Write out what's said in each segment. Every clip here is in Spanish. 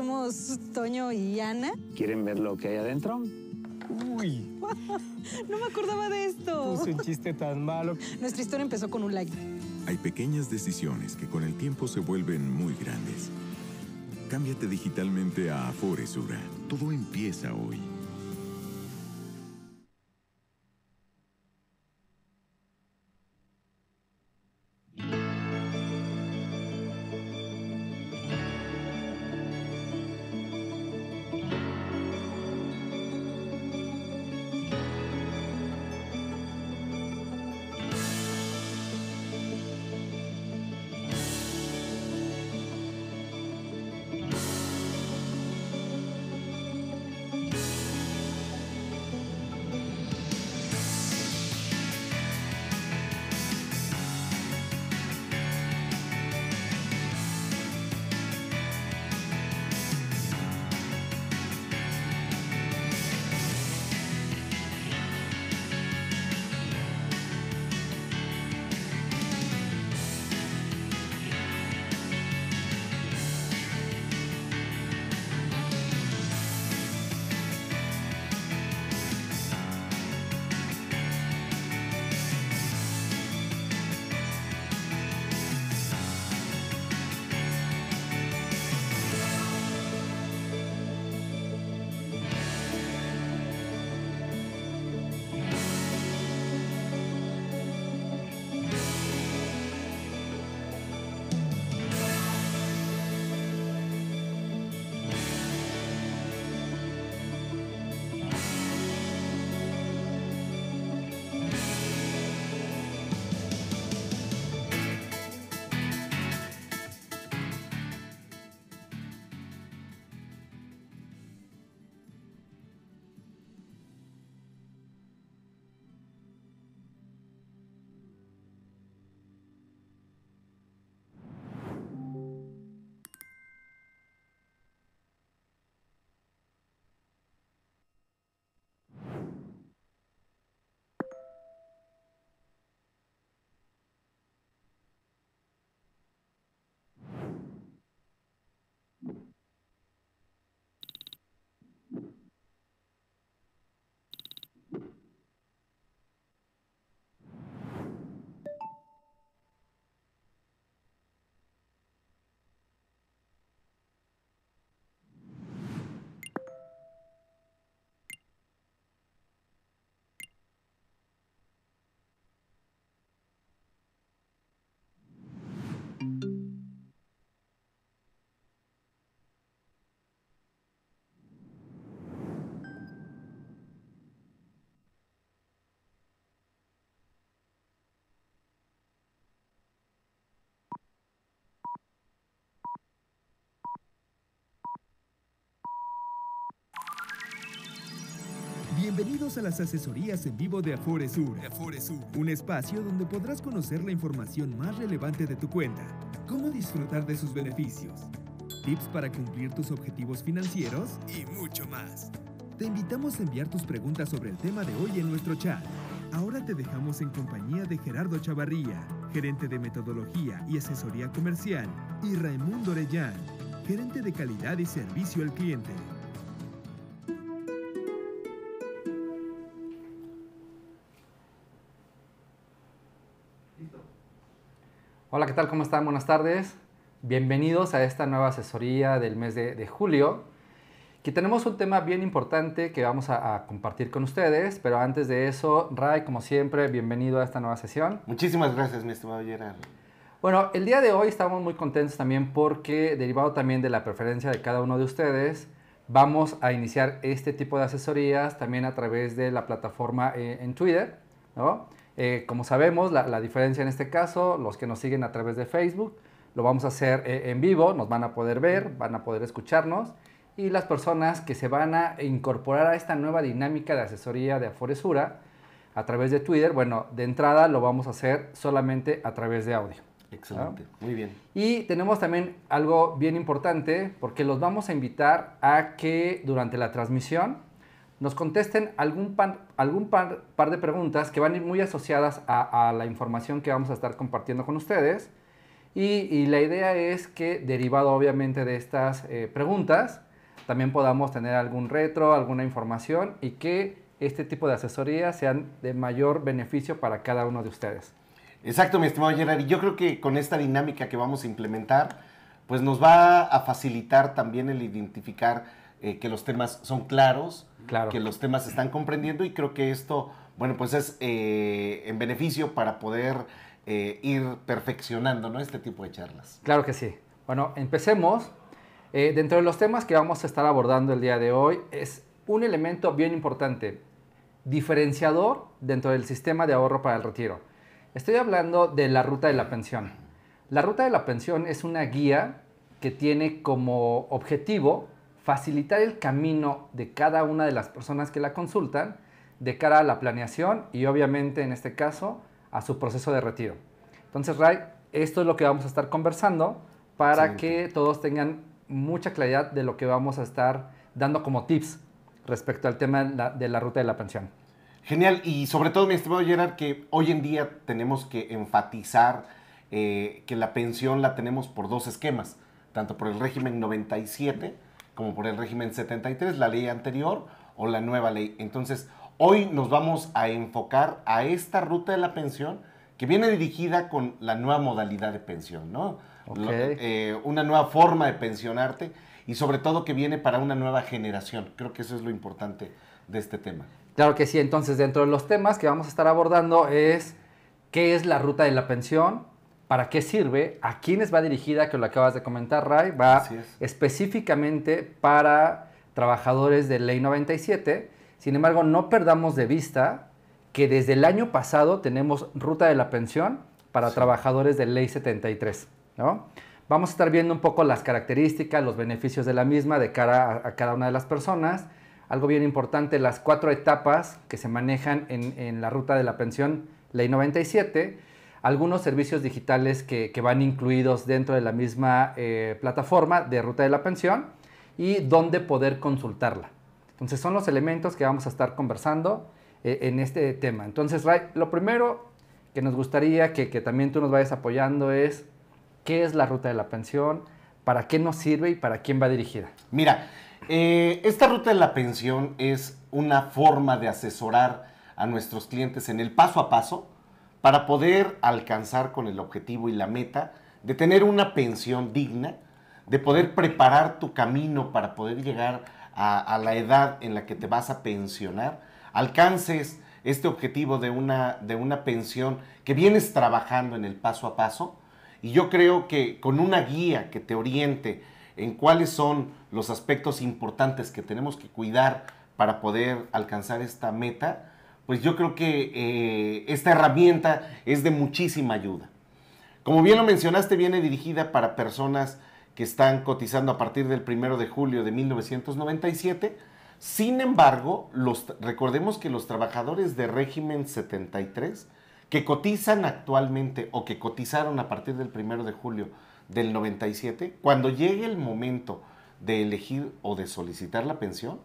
somos Toño y Ana. ¿Quieren ver lo que hay adentro? Uy. no me acordaba de esto. es un chiste tan malo. Nuestra historia empezó con un like. Hay pequeñas decisiones que con el tiempo se vuelven muy grandes. Cámbiate digitalmente a ForeSura. Todo empieza hoy. Bienvenidos a las asesorías en vivo de Aforesur. Sur. un espacio donde podrás conocer la información más relevante de tu cuenta, cómo disfrutar de sus beneficios, tips para cumplir tus objetivos financieros y mucho más. Te invitamos a enviar tus preguntas sobre el tema de hoy en nuestro chat. Ahora te dejamos en compañía de Gerardo Chavarría, gerente de metodología y asesoría comercial, y Raimundo Orellán, gerente de calidad y servicio al cliente. ¿qué tal? ¿Cómo están? Buenas tardes. Bienvenidos a esta nueva asesoría del mes de, julio. Que tenemos un tema bien importante que vamos a, compartir con ustedes, pero antes de eso, Ray, como siempre, bienvenido a esta nueva sesión. Muchísimas gracias, mi estimado Gerard. Bueno, el día de hoy estamos muy contentos también porque, derivado también de la preferencia de cada uno de ustedes, vamos a iniciar este tipo de asesorías también a través de la plataforma eh, en Twitter, ¿no? Eh, como sabemos, la, diferencia en este caso, los que nos siguen a través de Facebook, lo vamos a hacer eh, en vivo, nos van a poder ver, van a poder escucharnos y las personas que se van a incorporar a esta nueva dinámica de asesoría de Aforesura a través de Twitter, bueno, de entrada lo vamos a hacer solamente a través de audio. Excelente, muy bien. Y tenemos también algo bien importante porque los vamos a invitar a que durante la transmisión nos contesten algún, algún par, de preguntas que van a ir muy asociadas a, la información que vamos a estar compartiendo con ustedes. Y, la idea es que, derivado obviamente de estas eh, preguntas, también podamos tener algún retro, alguna información y que este tipo de asesorías sean de mayor beneficio para cada uno de ustedes. Exacto, mi estimado Gerard. Y yo creo que con esta dinámica que vamos a implementar, pues nos va a facilitar también el identificar eh, que los temas son claros, que los temas se están comprendiendo y creo que esto, bueno, pues es eh, en beneficio para poder eh, ir perfeccionando ¿no? este tipo de charlas. Claro que sí. Bueno, empecemos. dentro de los temas que vamos a estar abordando el día de hoy es un elemento bien importante, diferenciador dentro del sistema de ahorro para el retiro. Estoy hablando de la ruta de la pensión. La ruta de la pensión es una guía que tiene como objetivo facilitar el camino de cada una de las personas que la consultan de cara a la planeación y obviamente en este caso a su proceso de retiro. Entonces, Ray, esto es lo que vamos a estar conversando para que todos tengan mucha claridad de lo que vamos a estar dando como tips respecto al tema de la, ruta de la pensión. Genial, y sobre todo, mi estimado Gerard, que hoy en día tenemos que enfatizar eh, que la pensión la tenemos por dos esquemas, tanto por el régimen 97, como por el régimen 73, la ley anterior o la nueva ley. Entonces, hoy nos vamos a enfocar a esta ruta de la pensión que viene dirigida con la nueva modalidad de pensión, ¿no? Eh, una nueva forma de pensionarte y sobre todo que viene para una nueva generación. Creo que eso es lo importante de este tema. Claro que sí, entonces dentro de los temas que vamos a estar abordando es qué es la ruta de la pensión, ¿Para qué sirve? ¿A quiénes va dirigida? Que lo acabas de comentar, Ray. Va específicamente para trabajadores de Ley 97. Sin embargo, no perdamos de vista que desde el año pasado tenemos ruta de la pensión para trabajadores de Ley 73. ¿no? Vamos a estar viendo un poco las características, los beneficios de la misma de cara a, cada una de las personas. Algo bien importante, las cuatro etapas que se manejan en, en la ruta de la pensión Ley 97 algunos servicios digitales que, van incluidos dentro de la misma eh, plataforma de ruta de la pensión y dónde poder consultarla. Entonces son los elementos que vamos a estar conversando eh, en este tema. Entonces, Ray, lo primero que nos gustaría que, también tú nos vayas apoyando es qué es la ruta de la pensión, para qué nos sirve y para quién va dirigida. Mira, eh, esta ruta de la pensión es una forma de asesorar a nuestros clientes en el paso a paso para poder alcanzar con el objetivo y la meta de tener una pensión digna, de poder preparar tu camino para poder llegar a, la edad en la que te vas a pensionar, alcances este objetivo de una pensión que vienes trabajando en el paso a paso. Y yo creo que con una guía que te oriente en cuáles son los aspectos importantes que tenemos que cuidar para poder alcanzar esta meta, pues yo creo que eh, esta herramienta es de muchísima ayuda. Como bien lo mencionaste, viene dirigida para personas que están cotizando a partir del 1 de julio de 1997. Sin embargo, recordemos que los trabajadores de régimen 73 que cotizan actualmente o que cotizaron a partir del 1 de julio del 97, cuando llegue el momento de elegir o de solicitar la pensión,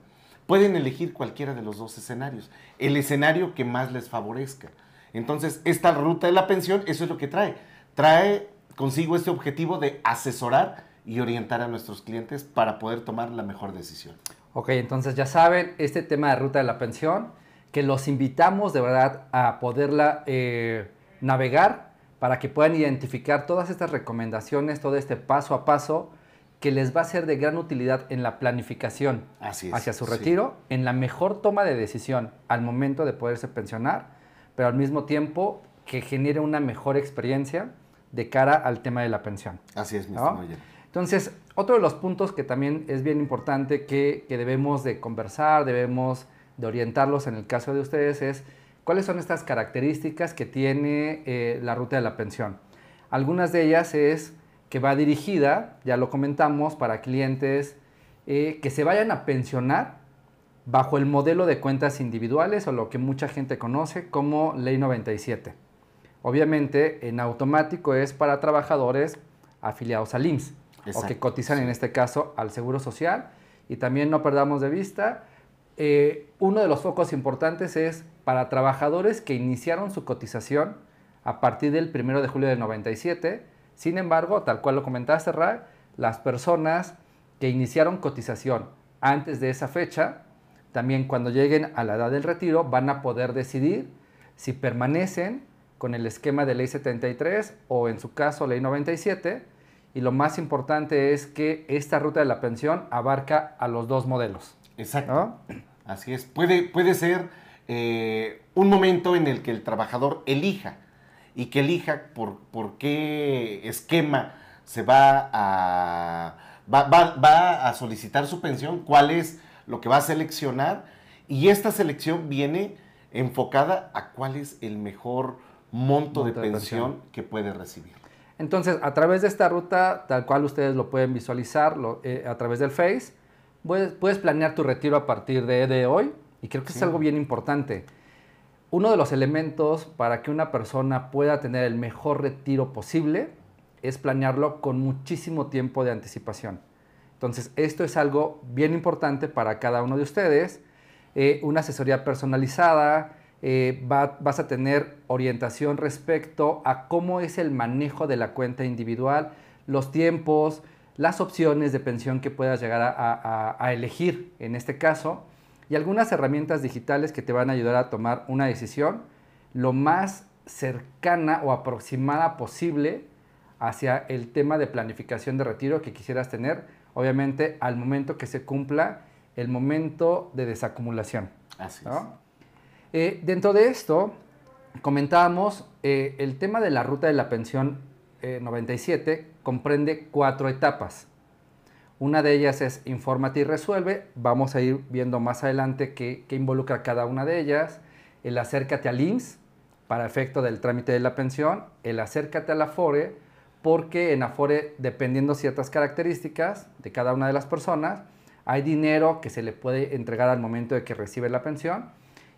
pueden elegir cualquiera de los dos escenarios, el escenario que más les favorezca. Entonces, esta ruta de la pensión, eso es lo que trae. Trae consigo este objetivo de asesorar y orientar a nuestros clientes para poder tomar la mejor decisión. Ok, entonces ya saben, este tema de ruta de la pensión, que los invitamos de verdad a poderla eh, navegar para que puedan identificar todas estas recomendaciones, todo este paso a paso que les va a ser de gran utilidad en la planificación hacia su retiro, en la mejor toma de decisión al momento de poderse pensionar, pero al mismo tiempo que genere una mejor experiencia de cara al tema de la pensión. Así es, mi Entonces, otro de los puntos que también es bien importante que, debemos de conversar, debemos de orientarlos en el caso de ustedes es cuáles son estas características que tiene eh, la ruta de la pensión. Algunas de ellas es que va dirigida, ya lo comentamos, para clientes eh, que se vayan a pensionar bajo el modelo de cuentas individuales o lo que mucha gente conoce como Ley 97. Obviamente, en automático es para trabajadores afiliados al IMSS o que cotizan en este caso al Seguro Social. Y también no perdamos de vista, eh, uno de los focos importantes es para trabajadores que iniciaron su cotización a partir del 1 de julio del 97 sin embargo, tal cual lo comentaste, Ray, las personas que iniciaron cotización antes de esa fecha, también cuando lleguen a la edad del retiro, van a poder decidir si permanecen con el esquema de ley 73 o en su caso ley 97. Y lo más importante es que esta ruta de la pensión abarca a los dos modelos. Exacto. Así es. Puede, puede ser eh, un momento en el que el trabajador elija y que elija por, por qué esquema se va a, va, a solicitar su pensión, cuál es lo que va a seleccionar. Y esta selección viene enfocada a cuál es el mejor monto, de, pensión que puede recibir. Entonces, a través de esta ruta, tal cual ustedes lo pueden visualizar eh, a través del Face, puedes, planear tu retiro a partir de, hoy. Y creo que es algo bien importante. Uno de los elementos para que una persona pueda tener el mejor retiro posible es planearlo con muchísimo tiempo de anticipación. Entonces, esto es algo bien importante para cada uno de ustedes. Eh, una asesoría personalizada, eh, vas a tener orientación respecto a cómo es el manejo de la cuenta individual, los tiempos, las opciones de pensión que puedas llegar a elegir en este caso y algunas herramientas digitales que te van a ayudar a tomar una decisión lo más cercana o aproximada posible hacia el tema de planificación de retiro que quisieras tener, obviamente al momento que se cumpla el momento de desacumulación. Eh, dentro de esto, comentábamos eh, el tema de la ruta de la pensión 97 eh, comprende cuatro etapas. Una de ellas es Infórmate y Resuelve. Vamos a ir viendo más adelante qué, involucra cada una de ellas. El Acércate al IMSS para efecto del trámite de la pensión. El Acércate al Afore porque en Afore, dependiendo ciertas características de cada una de las personas, hay dinero que se le puede entregar al momento de que recibe la pensión.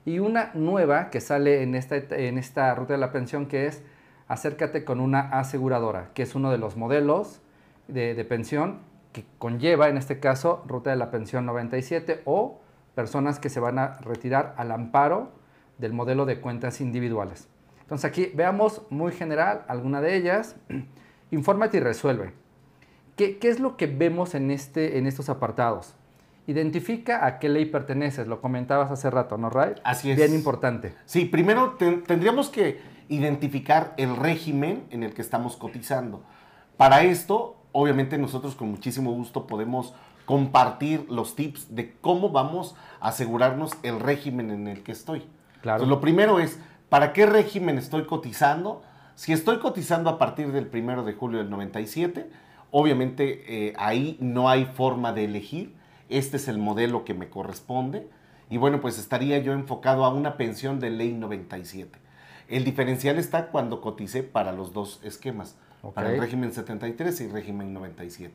Y una nueva que sale en esta, en esta ruta de la pensión que es Acércate con una aseguradora, que es uno de los modelos de pensión que conlleva, en este caso, Ruta de la Pensión 97 o personas que se van a retirar al amparo del modelo de cuentas individuales. Entonces aquí veamos muy general alguna de ellas. Infórmate y resuelve. ¿Qué, es lo que vemos en, este, en estos apartados? Identifica a qué ley perteneces, lo comentabas hace rato, ¿no, Ray? Así es. Bien importante. Sí, primero tendríamos que identificar el régimen en el que estamos cotizando. Para esto, obviamente nosotros con muchísimo gusto podemos compartir los tips de cómo vamos a asegurarnos el régimen en el que estoy. Claro. lo primero es, ¿para qué régimen estoy cotizando? Si estoy cotizando a partir del 1 de julio del 97, obviamente eh, ahí no hay forma de elegir. Este es el modelo que me corresponde. Y bueno, pues estaría yo enfocado a una pensión de ley 97. El diferencial está cuando cotice para los dos esquemas para el régimen 73 y régimen 97.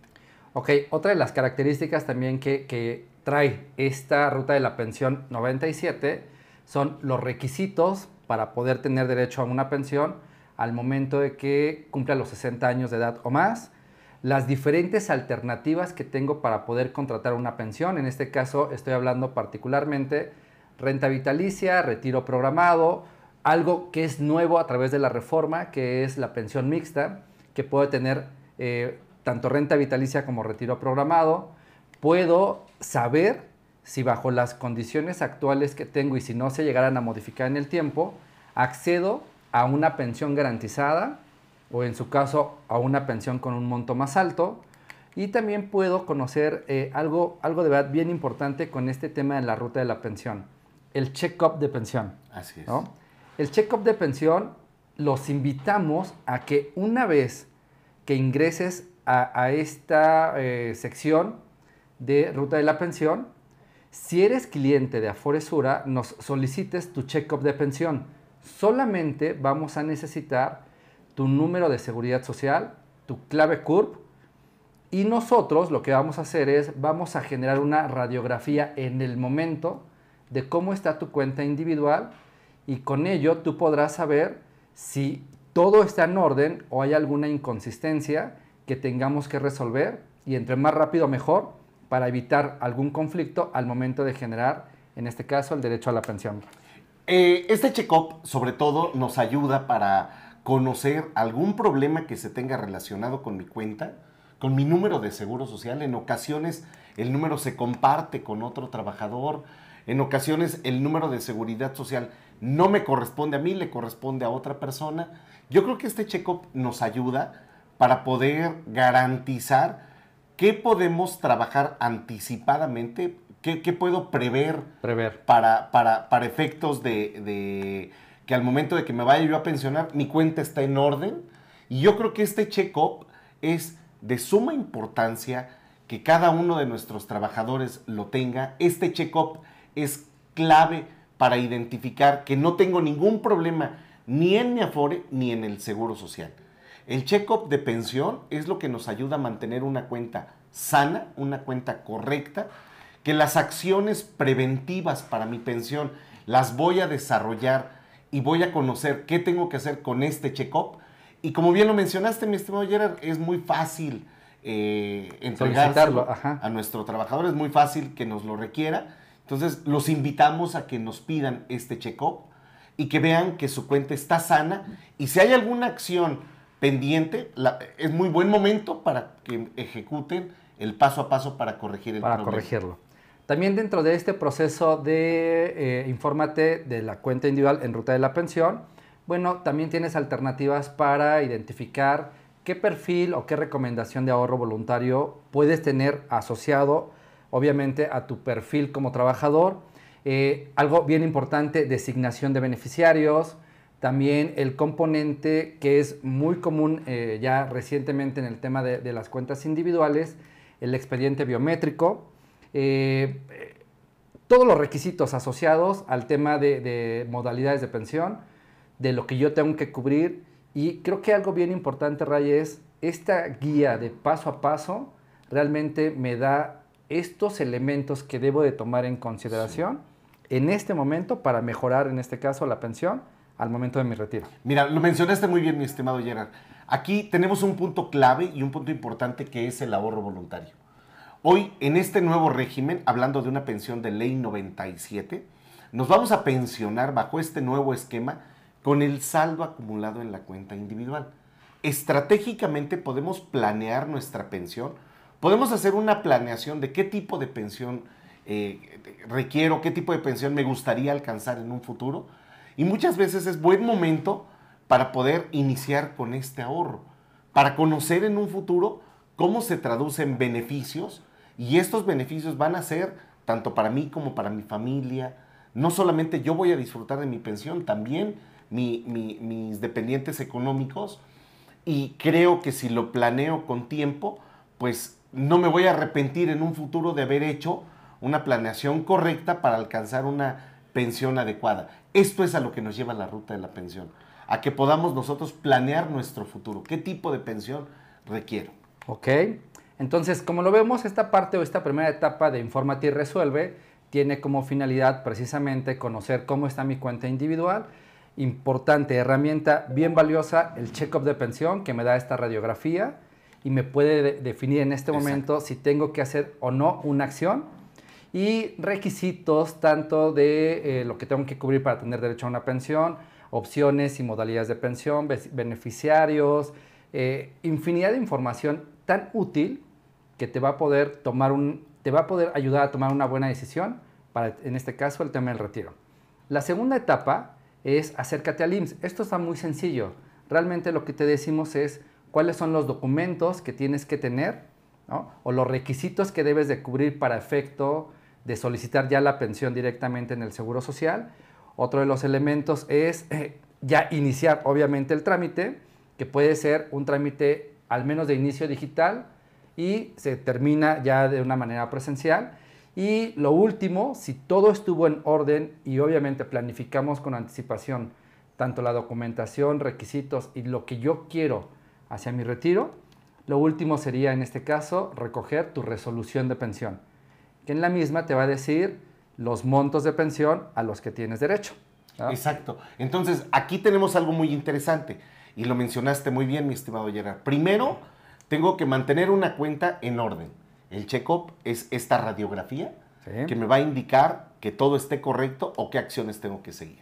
Ok, otra de las características también que, que trae esta ruta de la pensión 97 son los requisitos para poder tener derecho a una pensión al momento de que cumpla los 60 años de edad o más, las diferentes alternativas que tengo para poder contratar una pensión, en este caso estoy hablando particularmente renta vitalicia, retiro programado, algo que es nuevo a través de la reforma, que es la pensión mixta, que puedo tener eh, tanto renta vitalicia como retiro programado. Puedo saber si bajo las condiciones actuales que tengo y si no se llegaran a modificar en el tiempo, accedo a una pensión garantizada o en su caso a una pensión con un monto más alto. Y también puedo conocer eh, algo, algo de verdad bien importante con este tema de la ruta de la pensión, el check-up de pensión. Así es. El check-up de pensión los invitamos a que una vez que ingreses a, esta eh, sección de Ruta de la Pensión, si eres cliente de Aforesura, nos solicites tu check de pensión. Solamente vamos a necesitar tu número de seguridad social, tu clave CURP, y nosotros lo que vamos a hacer es, vamos a generar una radiografía en el momento de cómo está tu cuenta individual y con ello tú podrás saber si todo está en orden o hay alguna inconsistencia que tengamos que resolver y entre más rápido mejor para evitar algún conflicto al momento de generar, en este caso, el derecho a la pensión. Eh, este check-up sobre todo nos ayuda para conocer algún problema que se tenga relacionado con mi cuenta, con mi número de seguro social. En ocasiones el número se comparte con otro trabajador, en ocasiones el número de seguridad social no me corresponde a mí, le corresponde a otra persona. Yo creo que este check-up nos ayuda para poder garantizar qué podemos trabajar anticipadamente, qué, puedo prever, Para, para, para efectos de, de, que al momento de que me vaya yo a pensionar, mi cuenta está en orden. Y yo creo que este check-up es de suma importancia que cada uno de nuestros trabajadores lo tenga. Este check-up es clave para identificar que no tengo ningún problema ni en mi Afore ni en el Seguro Social. El check-up de pensión es lo que nos ayuda a mantener una cuenta sana, una cuenta correcta, que las acciones preventivas para mi pensión las voy a desarrollar y voy a conocer qué tengo que hacer con este check-up. Y como bien lo mencionaste, mi estimado Gerard, es muy fácil eh, entregarlo a nuestro trabajador, es muy fácil que nos lo requiera. Entonces, los invitamos a que nos pidan este check-up y que vean que su cuenta está sana y si hay alguna acción pendiente, es muy buen momento para que ejecuten el paso a paso para corregir el para corregirlo. También dentro de este proceso de eh, infórmate de la cuenta individual en ruta de la pensión, bueno, también tienes alternativas para identificar qué perfil o qué recomendación de ahorro voluntario puedes tener asociado obviamente a tu perfil como trabajador. Eh, algo bien importante, designación de beneficiarios. También el componente que es muy común eh, ya recientemente en el tema de, las cuentas individuales, el expediente biométrico. Eh, todos los requisitos asociados al tema de, de modalidades de pensión, de lo que yo tengo que cubrir. Y creo que algo bien importante, Ray, es esta guía de paso a paso realmente me da estos elementos que debo de tomar en consideración en este momento para mejorar, en este caso, la pensión al momento de mi retiro. Mira, lo mencionaste muy bien, mi estimado Gerard. Aquí tenemos un punto clave y un punto importante que es el ahorro voluntario. Hoy, en este nuevo régimen, hablando de una pensión de ley 97, nos vamos a pensionar bajo este nuevo esquema con el saldo acumulado en la cuenta individual. Estratégicamente podemos planear nuestra pensión podemos hacer una planeación de qué tipo de pensión eh, requiero, qué tipo de pensión me gustaría alcanzar en un futuro. Y muchas veces es buen momento para poder iniciar con este ahorro, para conocer en un futuro cómo se traducen beneficios y estos beneficios van a ser tanto para mí como para mi familia. No solamente yo voy a disfrutar de mi pensión, también mis dependientes económicos. Y creo que si lo planeo con tiempo, pues no me voy a arrepentir en un futuro de haber hecho una planeación correcta para alcanzar una pensión adecuada. Esto es a lo que nos lleva la ruta de la pensión, a que podamos nosotros planear nuestro futuro. ¿Qué tipo de pensión requiero? Ok, entonces como lo vemos, esta parte o esta primera etapa de informati y Resuelve tiene como finalidad precisamente conocer cómo está mi cuenta individual. Importante herramienta bien valiosa, el check-up de pensión que me da esta radiografía y me puede definir en este momento si tengo que hacer o no una acción y requisitos tanto de eh, lo que tengo que cubrir para tener derecho a una pensión, opciones y modalidades de pensión, beneficiarios, eh, infinidad de información tan útil que te va a poder tomar un, te va a poder ayudar a tomar una buena decisión para, en este caso, el tema del retiro. La segunda etapa es acércate al IMSS. Esto está muy sencillo. Realmente lo que te decimos es cuáles son los documentos que tienes que tener ¿no? o los requisitos que debes de cubrir para efecto de solicitar ya la pensión directamente en el Seguro Social. Otro de los elementos es eh, ya iniciar obviamente el trámite, que puede ser un trámite al menos de inicio digital y se termina ya de una manera presencial. Y lo último, si todo estuvo en orden y obviamente planificamos con anticipación tanto la documentación, requisitos y lo que yo quiero hacia mi retiro. Lo último sería, en este caso, recoger tu resolución de pensión, que en la misma te va a decir los montos de pensión a los que tienes derecho. Exacto. Entonces, aquí tenemos algo muy interesante, y lo mencionaste muy bien, mi estimado Gerard. Primero, tengo que mantener una cuenta en orden. El check-up es esta radiografía que me va a indicar que todo esté correcto o qué acciones tengo que seguir.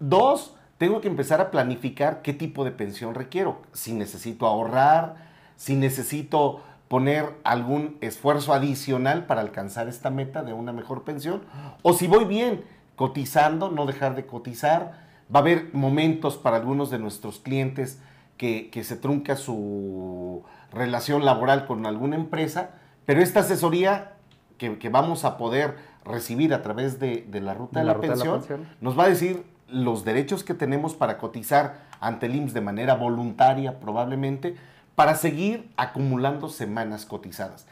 Dos, tengo que empezar a planificar qué tipo de pensión requiero, si necesito ahorrar, si necesito poner algún esfuerzo adicional para alcanzar esta meta de una mejor pensión, o si voy bien cotizando, no dejar de cotizar. Va a haber momentos para algunos de nuestros clientes que, se trunca su relación laboral con alguna empresa, pero esta asesoría que, vamos a poder recibir a través de, la ruta, de la pensión nos va a decir los derechos que tenemos para cotizar ante el IMSS de manera voluntaria probablemente, para seguir acumulando semanas cotizadas.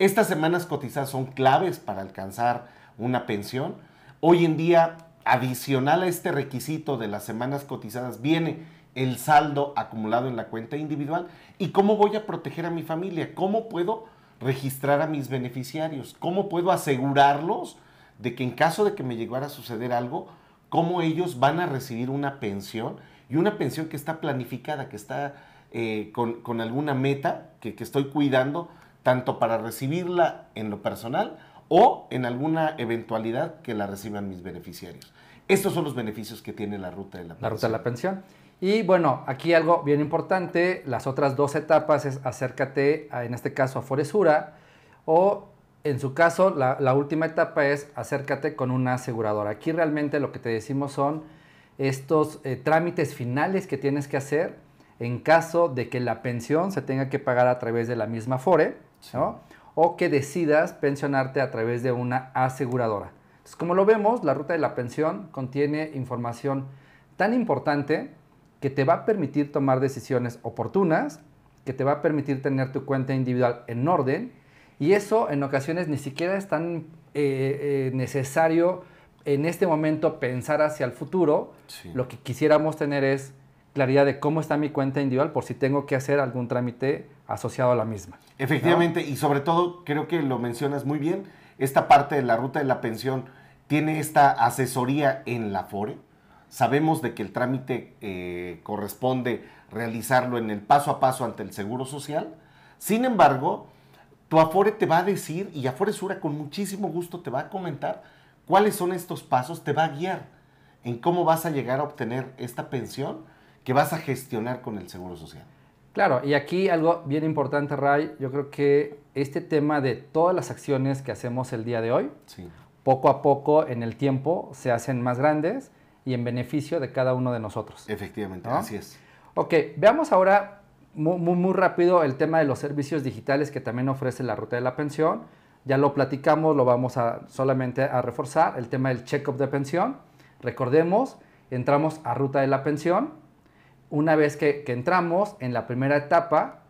Estas semanas cotizadas son claves para alcanzar una pensión. Hoy en día, adicional a este requisito de las semanas cotizadas, viene el saldo acumulado en la cuenta individual y cómo voy a proteger a mi familia, cómo puedo registrar a mis beneficiarios, cómo puedo asegurarlos de que en caso de que me llegara a suceder algo, cómo ellos van a recibir una pensión y una pensión que está planificada, que está eh, con, alguna meta que, estoy cuidando, tanto para recibirla en lo personal o en alguna eventualidad que la reciban mis beneficiarios. Estos son los beneficios que tiene la ruta de la pensión. La ruta de la pensión. Y bueno, aquí algo bien importante, las otras dos etapas es acércate, en este caso a Foresura, o en su caso, la, última etapa es acércate con una aseguradora. Aquí realmente lo que te decimos son estos eh, trámites finales que tienes que hacer en caso de que la pensión se tenga que pagar a través de la misma FORE o que decidas pensionarte a través de una aseguradora. como lo vemos, la ruta de la pensión contiene información tan importante que te va a permitir tomar decisiones oportunas, que te va a permitir tener tu cuenta individual en orden y eso en ocasiones ni siquiera es tan eh, eh, necesario en este momento pensar hacia el futuro. Lo que quisiéramos tener es claridad de cómo está mi cuenta individual por si tengo que hacer algún trámite asociado a la misma. Efectivamente, y sobre todo creo que lo mencionas muy bien, esta parte de la ruta de la pensión tiene esta asesoría en la FORE. Sabemos de que el trámite eh, corresponde realizarlo en el paso a paso ante el Seguro Social. Sin embargo, tu Afore te va a decir, y Afore Sura con muchísimo gusto te va a comentar cuáles son estos pasos, te va a guiar en cómo vas a llegar a obtener esta pensión que vas a gestionar con el Seguro Social. Claro, y aquí algo bien importante, Ray, yo creo que este tema de todas las acciones que hacemos el día de hoy, poco a poco en el tiempo se hacen más grandes y en beneficio de cada uno de nosotros. Efectivamente, así es. Ok, veamos ahora muy, muy, rápido el tema de los servicios digitales que también ofrece la ruta de la pensión. Ya lo platicamos, lo vamos a solamente a reforzar. El tema del check-up de pensión. Recordemos, entramos a ruta de la pensión. Una vez que, entramos en la primera etapa,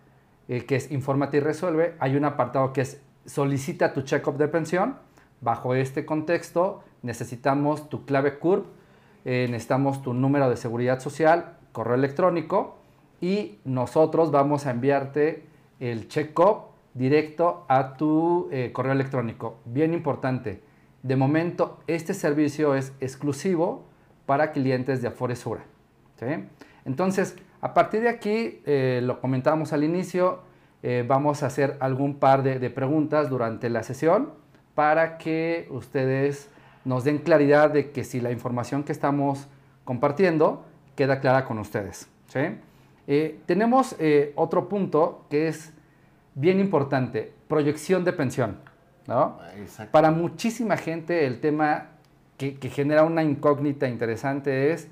eh, que es Infórmate y Resuelve, hay un apartado que es Solicita tu check-up de pensión. Bajo este contexto, necesitamos tu clave CURP, eh, necesitamos tu número de seguridad social, correo electrónico y nosotros vamos a enviarte el check-up directo a tu eh, correo electrónico. Bien importante. De momento, este servicio es exclusivo para clientes de Aforesura. Entonces, a partir de aquí, eh, lo comentábamos al inicio, eh, vamos a hacer algún par de, preguntas durante la sesión para que ustedes nos den claridad de que si la información que estamos compartiendo queda clara con ustedes. Eh, tenemos eh, otro punto que es bien importante, proyección de pensión. ¿no? Para muchísima gente el tema que, genera una incógnita interesante es,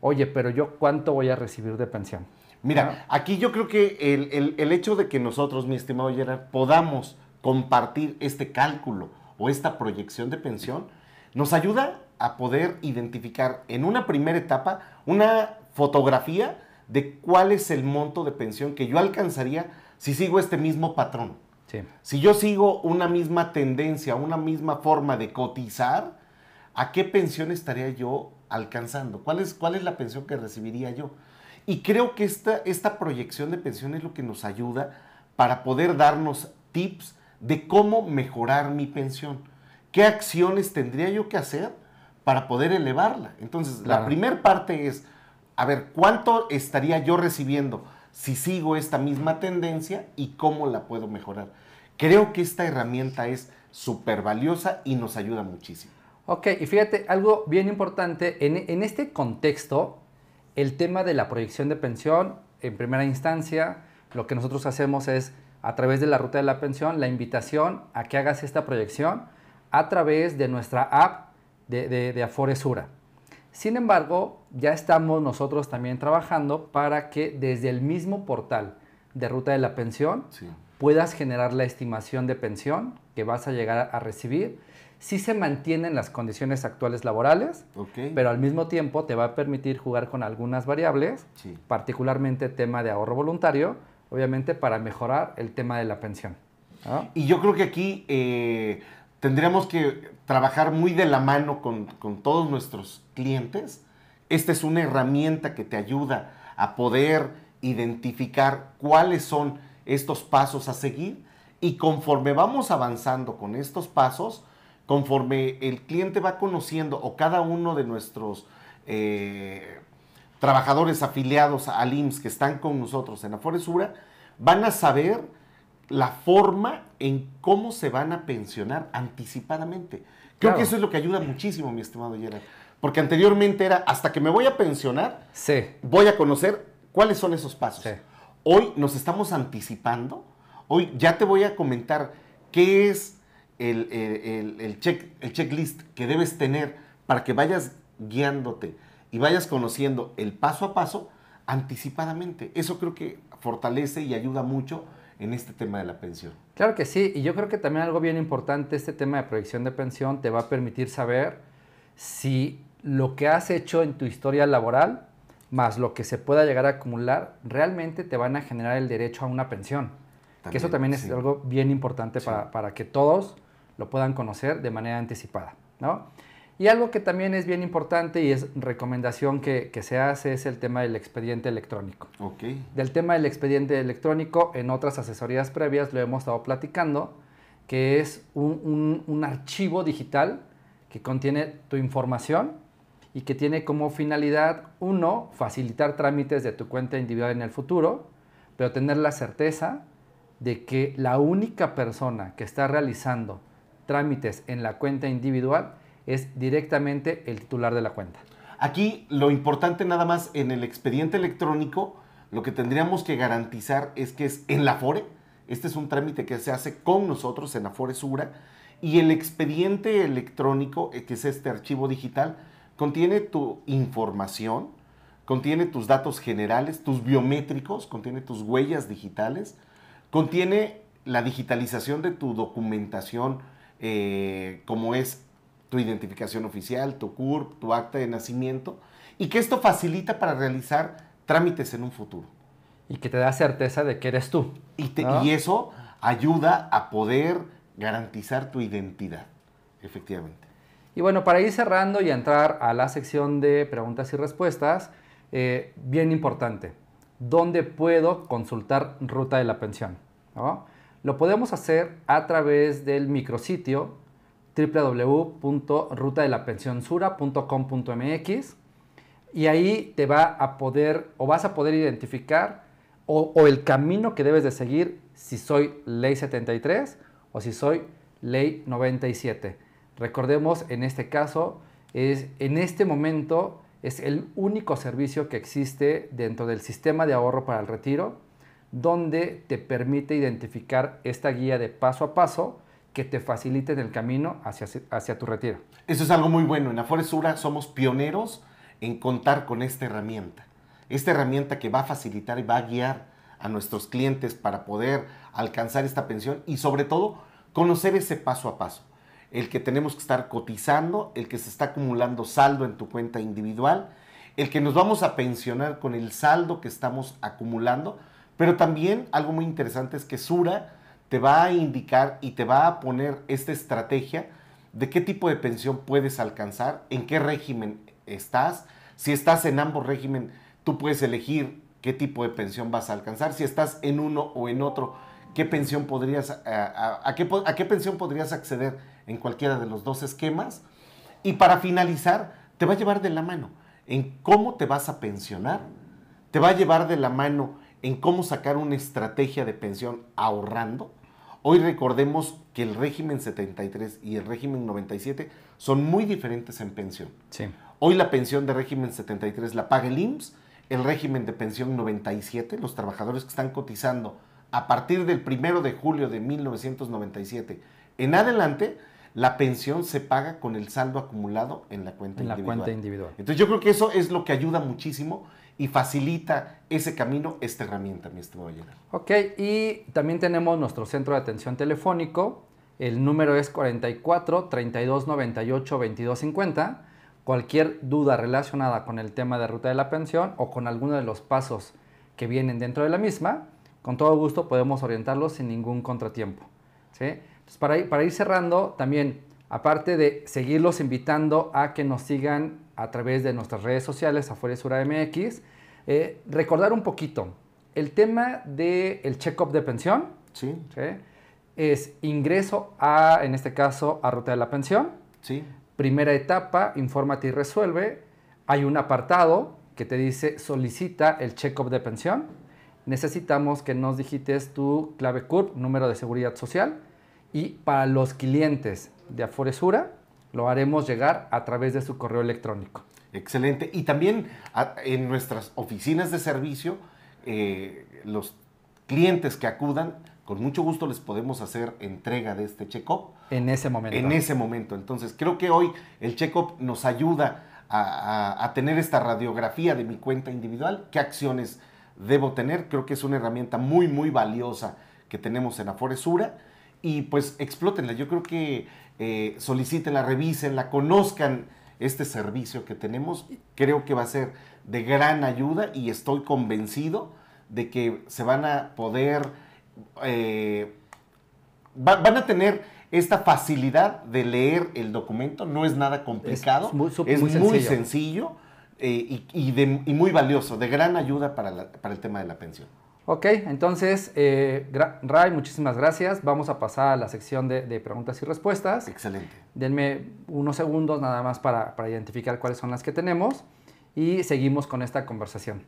oye, pero yo cuánto voy a recibir de pensión. Mira, aquí yo creo que el, hecho de que nosotros, mi estimado Gerard, podamos compartir este cálculo o esta proyección de pensión, nos ayuda a poder identificar en una primera etapa una fotografía de cuál es el monto de pensión que yo alcanzaría si sigo este mismo patrón. Si yo sigo una misma tendencia, una misma forma de cotizar, ¿a qué pensión estaría yo alcanzando? ¿Cuál es, cuál es la pensión que recibiría yo? Y creo que esta, esta proyección de pensión es lo que nos ayuda para poder darnos tips de cómo mejorar mi pensión. ¿Qué acciones tendría yo que hacer para poder elevarla? Entonces, la primera parte es a ver, ¿cuánto estaría yo recibiendo si sigo esta misma tendencia y cómo la puedo mejorar? Creo que esta herramienta es súper valiosa y nos ayuda muchísimo. Ok, y fíjate, algo bien importante, en, este contexto, el tema de la proyección de pensión, en primera instancia, lo que nosotros hacemos es, a través de la ruta de la pensión, la invitación a que hagas esta proyección a través de nuestra app de Aforesura. Sin embargo, ya estamos nosotros también trabajando para que desde el mismo portal de ruta de la pensión puedas generar la estimación de pensión que vas a llegar a recibir. Si se mantienen las condiciones actuales laborales, pero al mismo tiempo te va a permitir jugar con algunas variables, particularmente tema de ahorro voluntario, obviamente para mejorar el tema de la pensión. Y yo creo que aquí... Eh, tendríamos que trabajar muy de la mano con, todos nuestros clientes. Esta es una herramienta que te ayuda a poder identificar cuáles son estos pasos a seguir y conforme vamos avanzando con estos pasos, conforme el cliente va conociendo o cada uno de nuestros eh, trabajadores afiliados al IMSS que están con nosotros en la Aforesura, van a saber la forma en cómo se van a pensionar anticipadamente. Creo que eso es lo que ayuda muchísimo, mi estimado Gerard. Porque anteriormente era, hasta que me voy a pensionar, voy a conocer cuáles son esos pasos. Hoy nos estamos anticipando. Hoy ya te voy a comentar qué es el, check, el checklist que debes tener para que vayas guiándote y vayas conociendo el paso a paso anticipadamente. Eso creo que fortalece y ayuda mucho en este tema de la pensión. Claro que sí, y yo creo que también algo bien importante, este tema de proyección de pensión te va a permitir saber si lo que has hecho en tu historia laboral más lo que se pueda llegar a acumular, realmente te van a generar el derecho a una pensión. que eso también es algo bien importante para, para, que todos lo puedan conocer de manera anticipada. ¿no? Y algo que también es bien importante y es recomendación que, se hace es el tema del expediente electrónico. Ok. Del tema del expediente electrónico, en otras asesorías previas lo hemos estado platicando, que es un archivo digital que contiene tu información y que tiene como finalidad, uno, facilitar trámites de tu cuenta individual en el futuro, pero tener la certeza de que la única persona que está realizando trámites en la cuenta individual es directamente el titular de la cuenta. Aquí lo importante nada más en el expediente electrónico, lo que tendríamos que garantizar es que es en la FORE. Este es un trámite que se hace con nosotros en Afore Sura y el expediente electrónico, eh, que es este archivo digital, contiene tu información, contiene tus datos generales, tus biométricos, contiene tus huellas digitales, contiene la digitalización de tu documentación, eh, como es tu identificación oficial, tu CURP, tu acta de nacimiento, y que esto facilita para realizar trámites en un futuro. Y que te da certeza de que eres tú. Y, eso ayuda a poder garantizar tu identidad, efectivamente. Y bueno, para ir cerrando y entrar a la sección de preguntas y respuestas, eh, bien importante, ¿dónde puedo consultar Ruta de la Pensión? Lo podemos hacer a través del micrositio www.rutadelapensionsura.com.mx y ahí te va a poder o vas a poder identificar o, o, el camino que debes de seguir si soy ley 73 o si soy ley 97. Recordemos, en este caso, es, en este momento es el único servicio que existe dentro del sistema de ahorro para el retiro, donde te permite identificar esta guía de paso a paso que te faciliten el camino hacia, hacia tu retiro. Eso es algo muy bueno. En Aforesura somos pioneros en contar con esta herramienta. Esta herramienta que va a facilitar y va a guiar a nuestros clientes para poder alcanzar esta pensión y sobre todo conocer ese paso a paso. El que tenemos que estar cotizando, el que se está acumulando saldo en tu cuenta individual, el que nos vamos a pensionar con el saldo que estamos acumulando, pero también algo muy interesante es que Sura te va a indicar y te va a poner esta estrategia de qué tipo de pensión puedes alcanzar, en qué régimen estás. Si estás en ambos régimen, tú puedes elegir qué tipo de pensión vas a alcanzar. Si estás en uno o en otro, qué pensión podrías, qué, a qué pensión podrías acceder en cualquiera de los dos esquemas. Y para finalizar, te va a llevar de la mano en cómo te vas a pensionar. Te va a llevar de la mano en cómo sacar una estrategia de pensión ahorrando. Hoy recordemos que el régimen 73 y el régimen 97 son muy diferentes en pensión. Hoy la pensión de régimen 73 la paga el IMSS, el régimen de pensión 97, los trabajadores que están cotizando a partir del 1 de julio de 1997 en adelante, la pensión se paga con el saldo acumulado en la cuenta La cuenta individual. Entonces yo creo que eso es lo que ayuda muchísimo y facilita ese camino, esta herramienta, mi estimado llenar. Ok, y también tenemos nuestro centro de atención telefónico. El número es 44 32 98 22 50. Cualquier duda relacionada con el tema de ruta de la pensión o con alguno de los pasos que vienen dentro de la misma, con todo gusto podemos orientarlos sin ningún contratiempo. ¿sí? para ir cerrando, también, aparte de seguirlos invitando a que nos sigan a través de nuestras redes sociales, Afuera MX. Eh, recordar un poquito, el tema del de check-up de pensión sí. es ingreso a, en este caso, a ruta de la pensión. Sí. Primera etapa, infórmate y resuelve. Hay un apartado que te dice solicita el check-up de pensión. Necesitamos que nos digites tu clave CURP, número de seguridad social. Y para los clientes de Aforesura, lo haremos llegar a través de su correo electrónico. Excelente. Y también en nuestras oficinas de servicio, eh, los clientes que acudan, con mucho gusto les podemos hacer entrega de este check-up. En ese momento. En ese momento. Entonces, creo que hoy el check-up nos ayuda a, a tener esta radiografía de mi cuenta individual, qué acciones debo tener. Creo que es una herramienta muy, muy valiosa que tenemos en Aforesura y pues explótenla. Yo creo que eh, solicítenla, la conozcan este servicio que tenemos. Creo que va a ser de gran ayuda y estoy convencido de que se van a poder, eh, van a tener esta facilidad de leer el documento. No es nada complicado, es muy, es muy sencillo. Eh, y, muy valioso, de gran ayuda para el tema de la pensión. Ok, entonces, eh, Ray, muchísimas gracias. Vamos a pasar a la sección de, de preguntas y respuestas. Excelente. Denme unos segundos nada más para, para identificar cuáles son las que tenemos y seguimos con esta conversación.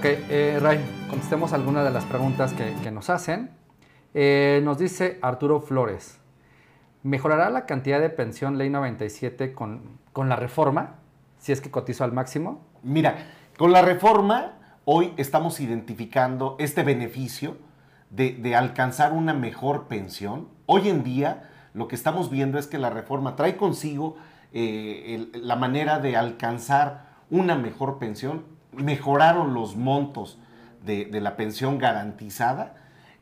Ok, eh, Ray, contestemos algunas de las preguntas que, nos hacen. Eh, nos dice Arturo Flores, ¿mejorará la cantidad de pensión ley 97 con, la reforma, si es que cotizo al máximo? Mira, con la reforma hoy estamos identificando este beneficio de, alcanzar una mejor pensión. Hoy en día lo que estamos viendo es que la reforma trae consigo eh, la manera de alcanzar una mejor pensión mejoraron los montos de, la pensión garantizada.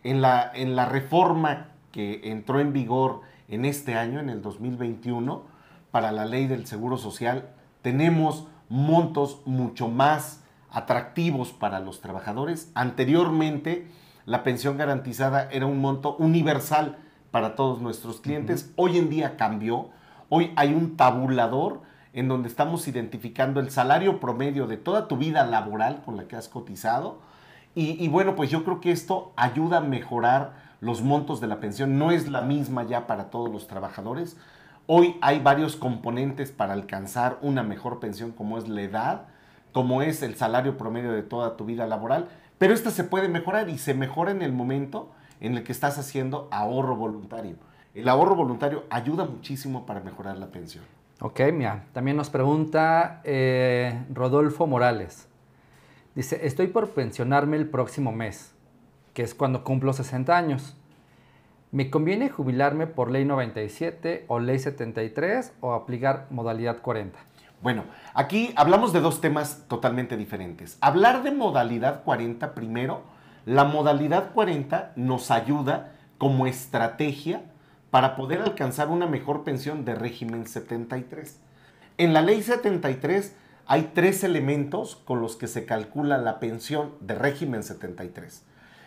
En la, en la reforma que entró en vigor en este año, en el 2021, para la ley del Seguro Social, tenemos montos mucho más atractivos para los trabajadores. Anteriormente, la pensión garantizada era un monto universal para todos nuestros clientes. Hoy en día cambió. Hoy hay un tabulador en donde estamos identificando el salario promedio de toda tu vida laboral con la que has cotizado. Y, bueno, pues yo creo que esto ayuda a mejorar los montos de la pensión. No es la misma ya para todos los trabajadores. Hoy hay varios componentes para alcanzar una mejor pensión, como es la edad, como es el salario promedio de toda tu vida laboral. Pero esta se puede mejorar y se mejora en el momento en el que estás haciendo ahorro voluntario. El ahorro voluntario ayuda muchísimo para mejorar la pensión. Ok, mira, también nos pregunta eh, Rodolfo Morales. Dice, estoy por pensionarme el próximo mes, que es cuando cumplo 60 años. ¿Me conviene jubilarme por ley 97 o ley 73 o aplicar modalidad 40? Bueno, aquí hablamos de dos temas totalmente diferentes. Hablar de modalidad 40 primero, la modalidad 40 nos ayuda como estrategia para poder alcanzar una mejor pensión de régimen 73. En la ley 73 hay tres elementos con los que se calcula la pensión de régimen 73.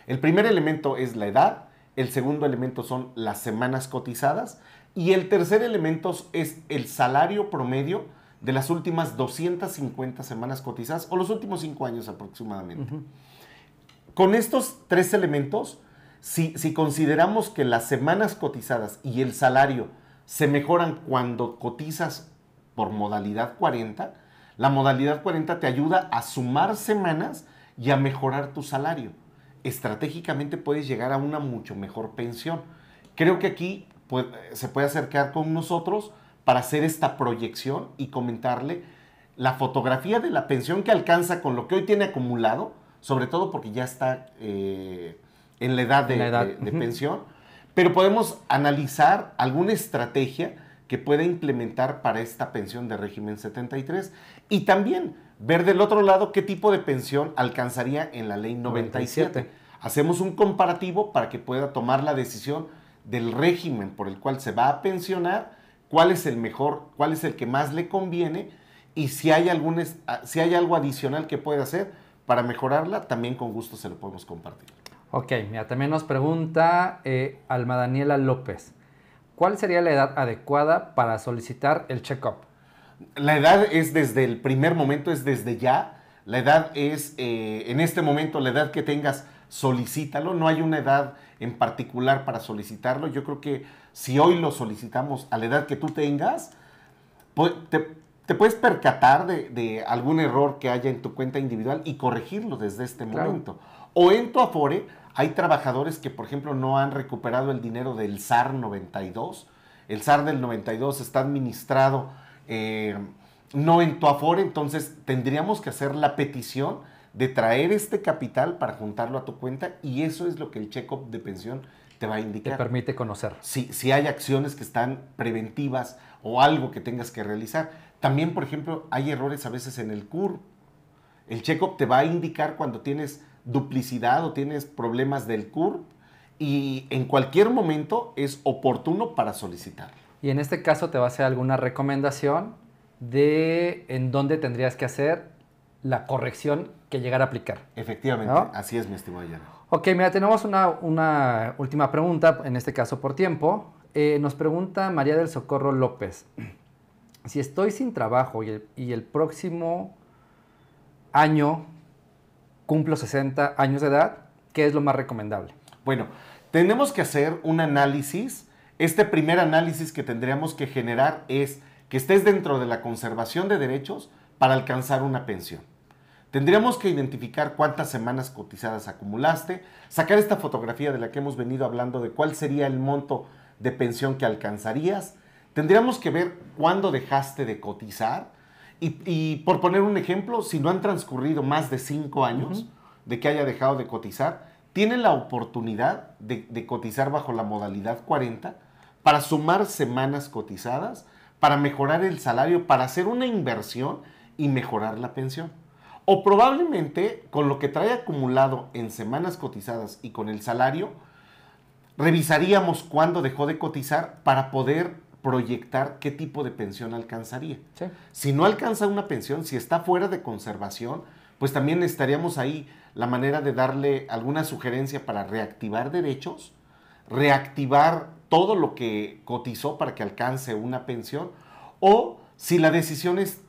El primer elemento es la edad, el segundo elemento son las semanas cotizadas y el tercer elemento es el salario promedio de las últimas 250 semanas cotizadas o los últimos cinco años aproximadamente. Con estos tres elementos, si, consideramos que las semanas cotizadas y el salario se mejoran cuando cotizas por modalidad 40, la modalidad 40 te ayuda a sumar semanas y a mejorar tu salario. Estratégicamente puedes llegar a una mucho mejor pensión. Creo que aquí se puede acercar con nosotros para hacer esta proyección y comentarle la fotografía de la pensión que alcanza con lo que hoy tiene acumulado, sobre todo porque ya está eh, en la edad de, pensión, pero podemos analizar alguna estrategia que pueda implementar para esta pensión de régimen 73 y también ver del otro lado qué tipo de pensión alcanzaría en la ley 97. Hacemos un comparativo para que pueda tomar la decisión del régimen por el cual se va a pensionar, cuál es el mejor, cuál es el que más le conviene y si hay, ah, si hay algo adicional que pueda hacer para mejorarla, también con gusto se lo podemos compartir. Ok, mira, también nos pregunta eh, Alma Daniela López. ¿Cuál sería la edad adecuada para solicitar el check-up? La edad es desde el primer momento, es desde ya. La edad es, eh, en este momento, la edad que tengas, solicítalo. No hay una edad en particular para solicitarlo. Yo creo que si hoy lo solicitamos a la edad que tú tengas, te, puedes percatar de, algún error que haya en tu cuenta individual y corregirlo desde este momento. O en tu Afore, hay trabajadores que, por ejemplo, no han recuperado el dinero del SAR 92. El SAR del 92 está administrado eh, no en tu entonces tendríamos que hacer la petición de traer este capital para juntarlo a tu cuenta y eso es lo que el check-up de pensión te va a indicar. Te permite conocer. Si, si hay acciones que están preventivas o algo que tengas que realizar. También, por ejemplo, hay errores a veces en el CUR. El check-up te va a indicar cuando tienes duplicidad o tienes problemas del CURP y en cualquier momento es oportuno para solicitar. Y en este caso te va a hacer alguna recomendación de en dónde tendrías que hacer la corrección que llegar a aplicar. Efectivamente, así es, mi estimado Yano. Ok, mira, tenemos una, última pregunta, en este caso por tiempo. Eh, nos pregunta María del Socorro López. Si estoy sin trabajo y y el próximo año cumplo 60 años de edad, ¿qué es lo más recomendable? Bueno, tenemos que hacer un análisis. Este primer análisis que tendríamos que generar es que estés dentro de la conservación de derechos para alcanzar una pensión. Tendríamos que identificar cuántas semanas cotizadas acumulaste, sacar esta fotografía de la que hemos venido hablando de cuál sería el monto de pensión que alcanzarías. Tendríamos que ver cuándo dejaste de cotizar y, por poner un ejemplo, si no han transcurrido más de cinco años de que haya dejado de cotizar, tiene la oportunidad de, de, cotizar bajo la modalidad 40 para sumar semanas cotizadas, para mejorar el salario, para hacer una inversión y mejorar la pensión. O probablemente con lo que trae acumulado en semanas cotizadas y con el salario, revisaríamos cuándo dejó de cotizar para poder proyectar qué tipo de pensión alcanzaría. Si no alcanza una pensión, si está fuera de conservación, pues también estaríamos ahí la manera de darle alguna sugerencia para reactivar derechos, reactivar todo lo que cotizó para que alcance una pensión, o si la decisión es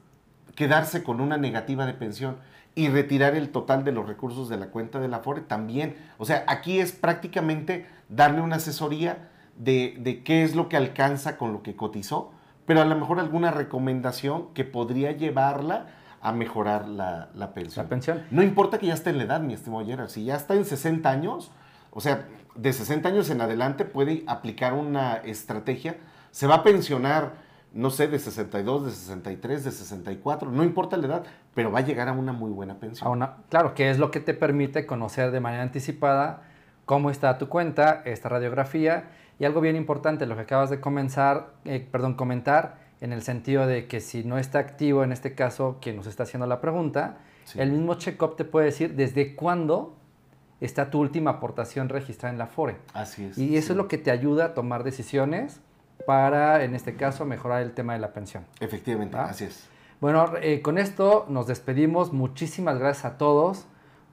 quedarse con una negativa de pensión y retirar el total de los recursos de la cuenta de la FORE también. O sea, aquí es prácticamente darle una asesoría de, qué es lo que alcanza con lo que cotizó, pero a lo mejor alguna recomendación que podría llevarla a mejorar la, pensión. No importa que ya esté en la edad, mi estimado Gerard, si ya está en 60 años, o sea, de 60 años en adelante puede aplicar una estrategia, se va a pensionar, no sé, de 62, de 63, de 64, no importa la edad, pero va a llegar a una muy buena pensión. claro, que es lo que te permite conocer de manera anticipada cómo está tu cuenta, esta radiografía, y algo bien importante, lo que acabas de comenzar, eh, perdón, comentar, en el sentido de que si no está activo, en este caso, quien nos está haciendo la pregunta, el mismo check-up te puede decir desde cuándo está tu última aportación registrada en la FORE. Así es. Y eso es lo que te ayuda a tomar decisiones para, en este caso, mejorar el tema de la pensión. Efectivamente, así es. Bueno, eh, con esto nos despedimos. Muchísimas gracias a todos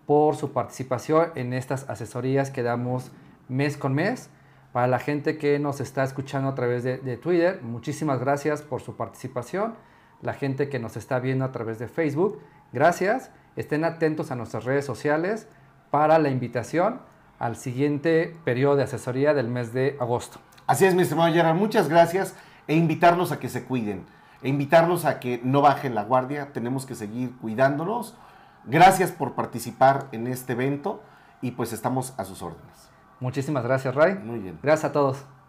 por su participación en estas asesorías que damos mes con mes. Para la gente que nos está escuchando a través de, Twitter, muchísimas gracias por su participación. La gente que nos está viendo a través de Facebook, gracias. Estén atentos a nuestras redes sociales para la invitación al siguiente periodo de asesoría del mes de agosto. Así es, mi estimado Gerard, muchas gracias e invitarlos a que se cuiden, e invitarlos a que no bajen la guardia, tenemos que seguir cuidándonos. Gracias por participar en este evento y pues estamos a sus órdenes. Muchísimas gracias, Ray. Muy bien. Gracias a todos.